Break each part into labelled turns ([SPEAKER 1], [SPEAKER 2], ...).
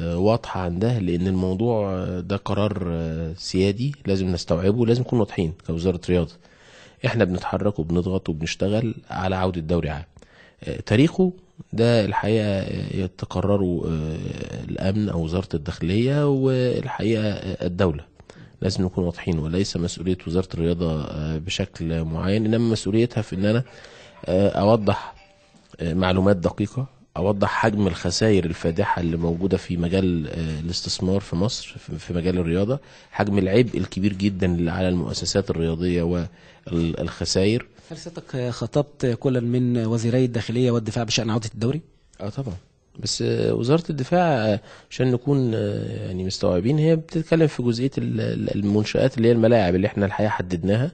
[SPEAKER 1] واضحة عندها لأن الموضوع ده قرار آه، سيادي لازم نستوعبه لازم نكون واضحين كوزارة رياضة احنا بنتحرك وبنضغط وبنشتغل على عودة دوري عام آه، تاريخه ده الحقيقة آه، يتقرره الأمن أو وزارة الداخلية والحقيقة الدولة لازم نكون واضحين وليس مسؤولية وزارة الرياضة بشكل معين إنما مسؤوليتها في إن أنا أوضح معلومات دقيقة اوضح حجم الخسائر الفادحه اللي موجوده في مجال آه، الاستثمار في مصر في مجال الرياضه حجم العبء الكبير جدا على المؤسسات الرياضيه والخسائر هل ستك خطبت كل من وزيري الداخليه والدفاع بشان عوده الدوري اه طبعا بس آه، وزاره الدفاع آه، عشان نكون يعني مستوعبين هي بتتكلم في جزئيه المنشات اللي هي الملاعب اللي احنا الحقيقه حددناها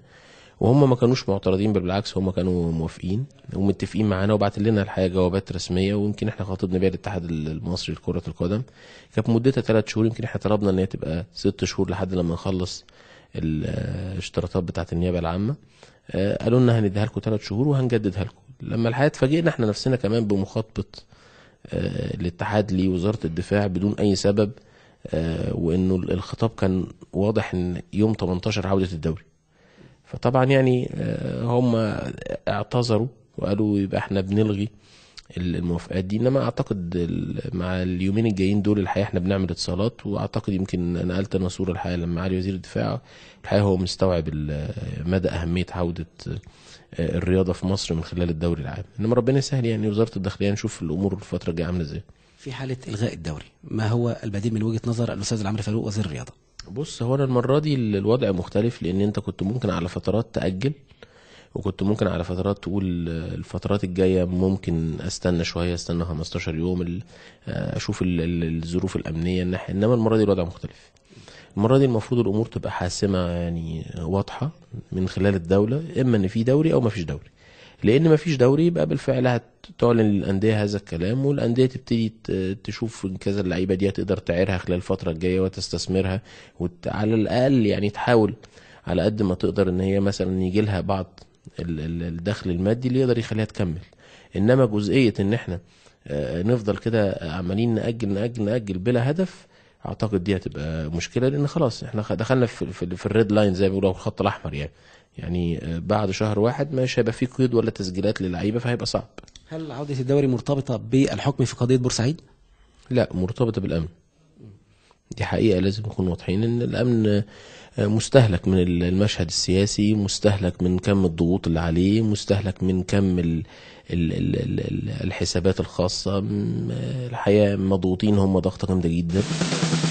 [SPEAKER 1] وهم ما كانوش معترضين بل بالعكس هم كانوا موافقين ومتفقين معانا وبعت لنا الحقيقه جوابات رسميه ويمكن احنا خاطبنا بيها الاتحاد المصري لكره القدم كانت مدتها ثلاث شهور يمكن احنا طلبنا ان هي تبقى ست شهور لحد لما نخلص الاشتراطات بتاعه النيابه العامه آه، قالوا لنا هنديها لكم ثلاث شهور وهنجددها لكم لما الحقيقه اتفاجئنا احنا نفسنا كمان بمخاطبه آه، الاتحاد لوزاره الدفاع بدون اي سبب آه، وانه الخطاب كان واضح ان يوم 18 عوده الدوري فطبعا يعني آه، هم اعتذروا وقالوا يبقى احنا بنلغي الموافقات دي انما اعتقد مع اليومين الجايين دول الحقيقه احنا بنعمل اتصالات واعتقد يمكن نقلت انا صوره الحقيقه لما علي وزير الدفاع الحقيقه هو مستوعب مدى اهميه عوده آه، الرياضه في مصر من خلال الدوري العام انما ربنا يسهل يعني وزاره الداخليه نشوف الامور الفتره الجايه عامله ازاي في حاله الغاء الدوري ما هو البديل من وجهه نظر الاستاذ العمري فاروق وزير الرياضه بص هو انا المره دي الوضع مختلف لان انت كنت ممكن على فترات تاجل وكنت ممكن على فترات تقول الفترات الجايه ممكن استنى شويه استنى 15 يوم آه، اشوف الظروف الامنيه انما المره دي الوضع مختلف المره دي المفروض الامور تبقى حاسمه يعني واضحه من خلال الدوله اما ان في دوري او ما فيش دوري لان مفيش دوري يبقى بالفعل هتعلن للانديه هذا الكلام والانديه تبتدي تشوف ان كذا اللعيبه دي هتقدر تعيرها خلال الفتره الجايه وتستثمرها وعلى الاقل يعني تحاول على قد ما تقدر ان هي مثلا يجي لها بعض الدخل المادي اللي يقدر يخليها تكمل انما جزئيه ان احنا آه، نفضل كده عمالين ناجل ناجل ناجل بلا هدف اعتقد دي هتبقى مشكله لان خلاص احنا دخلنا في, في, في الريد لاين زي ما بيقولوا الخط الاحمر يعني يعني آه، بعد شهر واحد مش هيبقى في قيد ولا تسجيلات للعيبه فهيبقى صعب هل عوده الدوري مرتبطه بالحكم في قضيه بورسعيد لا مرتبطه بالامن دي حقيقه لازم نكون واضحين ان الامن آه، مستهلك من المشهد السياسي مستهلك من كم الضغوط اللي عليه مستهلك من كم الـ الـ الـ الـ الحسابات الخاصه آه، الحقيقه مضغوطين هم ضغطه جامده جدا